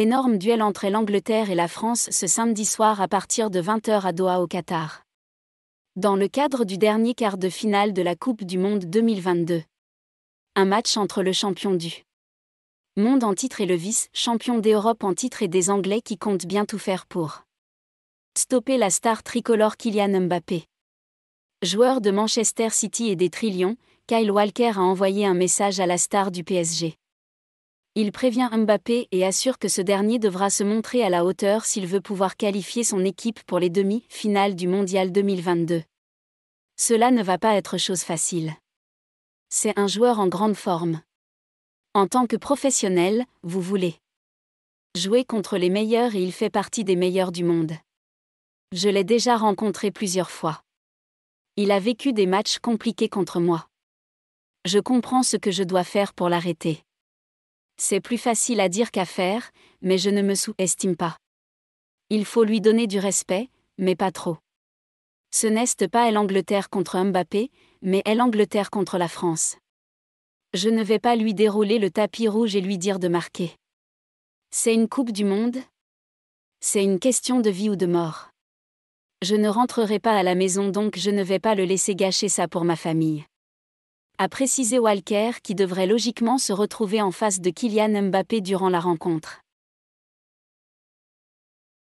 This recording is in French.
Énorme duel entre l'Angleterre et la France ce samedi soir à partir de 20h à Doha au Qatar. Dans le cadre du dernier quart de finale de la Coupe du Monde 2022. Un match entre le champion du monde en titre et le vice-champion d'Europe en titre et des Anglais qui comptent bien tout faire pour stopper la star tricolore Kylian Mbappé. Joueur de Manchester City et des Trillions, Kyle Walker a envoyé un message à la star du PSG. Il prévient Mbappé et assure que ce dernier devra se montrer à la hauteur s'il veut pouvoir qualifier son équipe pour les demi-finales du Mondial 2022. Cela ne va pas être chose facile. C'est un joueur en grande forme. En tant que professionnel, vous voulez jouer contre les meilleurs et il fait partie des meilleurs du monde. Je l'ai déjà rencontré plusieurs fois. Il a vécu des matchs compliqués contre moi. Je comprends ce que je dois faire pour l'arrêter. C'est plus facile à dire qu'à faire, mais je ne me sous-estime pas. Il faut lui donner du respect, mais pas trop. Ce n'est pas l'Angleterre contre Mbappé, mais l'Angleterre contre la France. Je ne vais pas lui dérouler le tapis rouge et lui dire de marquer. C'est une Coupe du Monde C'est une question de vie ou de mort. Je ne rentrerai pas à la maison donc je ne vais pas le laisser gâcher ça pour ma famille a précisé Walker qui devrait logiquement se retrouver en face de Kylian Mbappé durant la rencontre.